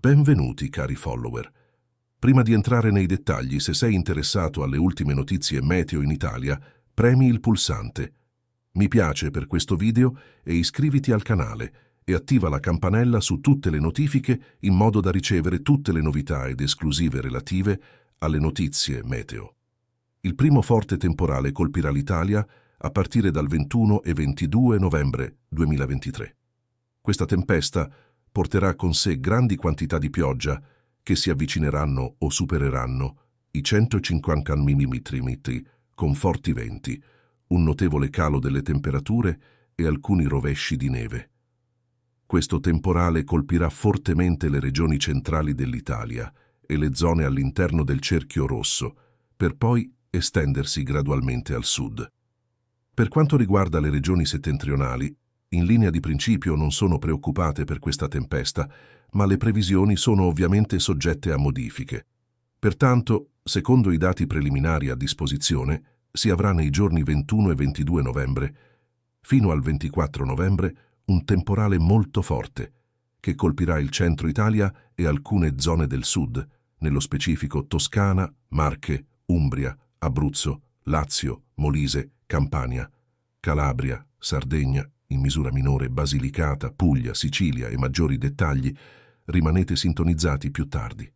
Benvenuti, cari follower. Prima di entrare nei dettagli, se sei interessato alle ultime notizie meteo in Italia, premi il pulsante Mi piace per questo video e iscriviti al canale e attiva la campanella su tutte le notifiche in modo da ricevere tutte le novità ed esclusive relative alle notizie meteo. Il primo forte temporale colpirà l'Italia a partire dal 21 e 22 novembre 2023. Questa tempesta porterà con sé grandi quantità di pioggia che si avvicineranno o supereranno i 150 mm con forti venti, un notevole calo delle temperature e alcuni rovesci di neve. Questo temporale colpirà fortemente le regioni centrali dell'Italia e le zone all'interno del cerchio rosso, per poi estendersi gradualmente al sud. Per quanto riguarda le regioni settentrionali, in linea di principio non sono preoccupate per questa tempesta, ma le previsioni sono ovviamente soggette a modifiche. Pertanto, secondo i dati preliminari a disposizione, si avrà nei giorni 21 e 22 novembre, fino al 24 novembre, un temporale molto forte, che colpirà il centro Italia e alcune zone del sud, nello specifico Toscana, Marche, Umbria, Abruzzo, Lazio, Molise, Campania, Calabria, Sardegna in misura minore Basilicata, Puglia, Sicilia e maggiori dettagli, rimanete sintonizzati più tardi.